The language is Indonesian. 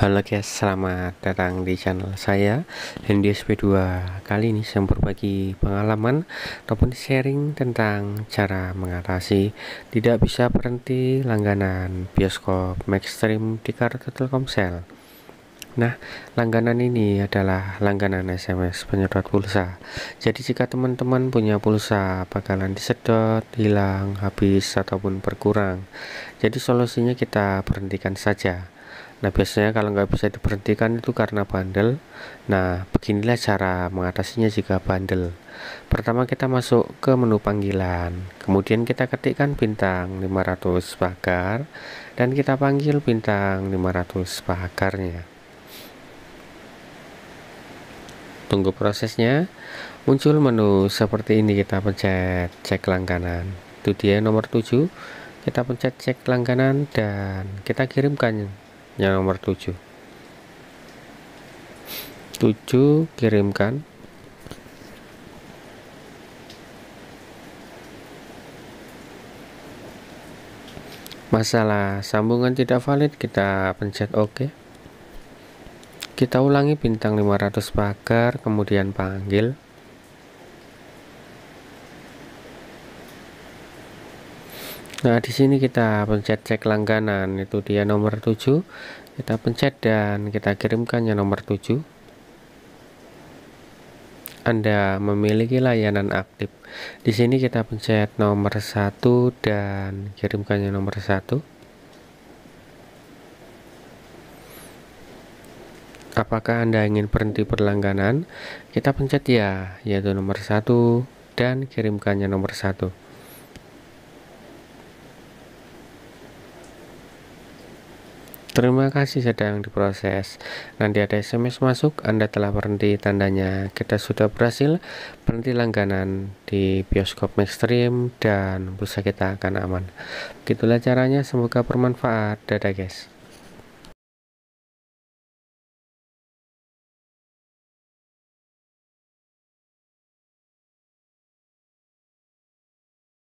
Halo guys, selamat datang di channel saya Hendy SP2 Kali ini saya berbagi pengalaman ataupun sharing tentang cara mengatasi tidak bisa berhenti langganan bioskop Maxstream di kartu Telkomsel Nah, langganan ini adalah langganan SMS penyedot pulsa Jadi jika teman-teman punya pulsa bakalan disedot, hilang, habis, ataupun berkurang Jadi solusinya kita berhentikan saja Nah biasanya kalau nggak bisa diberhentikan itu karena bandel. Nah beginilah cara mengatasinya jika bandel. Pertama kita masuk ke menu panggilan, kemudian kita ketikkan bintang 500 pagar dan kita panggil bintang 500 pagarnya. Tunggu prosesnya, muncul menu seperti ini kita pencet cek langganan. Itu dia nomor 7, kita pencet cek langganan dan kita kirimkan yang nomor 7 7 kirimkan masalah sambungan tidak valid kita pencet OK kita ulangi bintang 500 pagar kemudian panggil Nah, di sini kita pencet cek langganan, itu dia nomor 7. Kita pencet dan kita kirimkannya nomor 7. Anda memiliki layanan aktif. Di sini kita pencet nomor 1 dan kirimkannya nomor 1. Apakah Anda ingin berhenti berlangganan? Kita pencet ya, yaitu nomor 1 dan kirimkannya nomor 1. Terima kasih sedang diproses. Nanti ada SMS masuk, Anda telah berhenti tandanya. Kita sudah berhasil berhenti langganan di bioskop Mainstream dan pulsa kita akan aman. Begitulah caranya, semoga bermanfaat. Dadah guys.